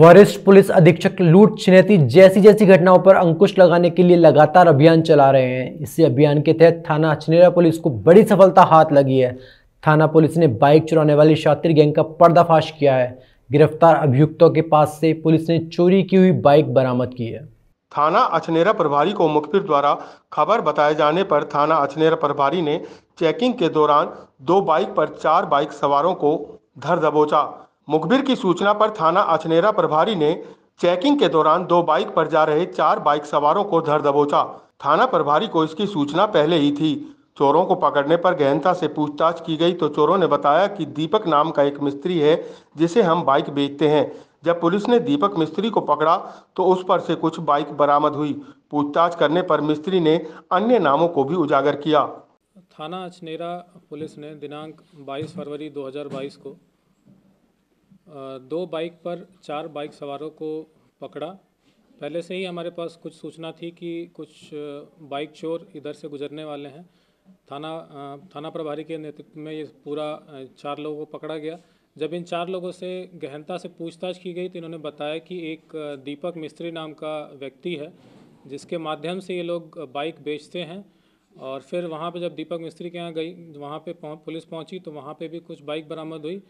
वरिष्ठ पुलिस अधीक्षक लूट छिनेती जैसी जैसी घटनाओं पर अंकुश लगाने के लिए लगातार अभियान चला रहे हैं इसी अभियान के तहत थाना अचनेरा पुलिस को बड़ी सफलता हाथ लगी है थाना पुलिस ने बाइक चुराने वाली शातिर गैंग का पर्दाफाश किया है गिरफ्तार अभियुक्तों के पास से पुलिस ने चोरी की हुई बाइक बरामद की है थाना अचनेरा प्रभारी को मुखबिर द्वारा खबर बताए जाने पर थाना अचनेरा प्रभारी ने चेकिंग के दौरान दो बाइक पर चार बाइक सवारों को धर दबोचा मुखबिर की सूचना पर थाना अचनेरा प्रभारी ने चेकिंग के दौरान दो बाइक पर जा रहे चार बाइक सवारों को धर दबोचा थाना प्रभारी को इसकी सूचना पहले ही थी चोरों को पकड़ने पर गहनता से पूछताछ की गई तो चोरों ने बताया कि दीपक नाम का एक मिस्त्री है जिसे हम बाइक बेचते हैं जब पुलिस ने दीपक मिस्त्री को पकड़ा तो उस पर से कुछ बाइक बरामद हुई पूछताछ करने पर मिस्त्री ने अन्य नामों को भी उजागर किया थाना अचनेरा पुलिस ने दिनांक 22 फरवरी 2022 को दो बाइक पर चार बाइक सवारों को पकड़ा पहले से ही हमारे पास कुछ सूचना थी कि कुछ बाइक चोर इधर से गुजरने वाले हैं थाना थाना प्रभारी के नेतृत्व में ये पूरा चार लोगों को पकड़ा गया जब इन चार लोगों से गहनता से पूछताछ की गई तो इन्होंने बताया कि एक दीपक मिस्त्री नाम का व्यक्ति है जिसके माध्यम से ये लोग बाइक बेचते हैं और फिर वहाँ पे जब दीपक मिस्त्री के यहाँ गई वहाँ पे पुलिस पहुँची तो वहाँ पे भी कुछ बाइक बरामद हुई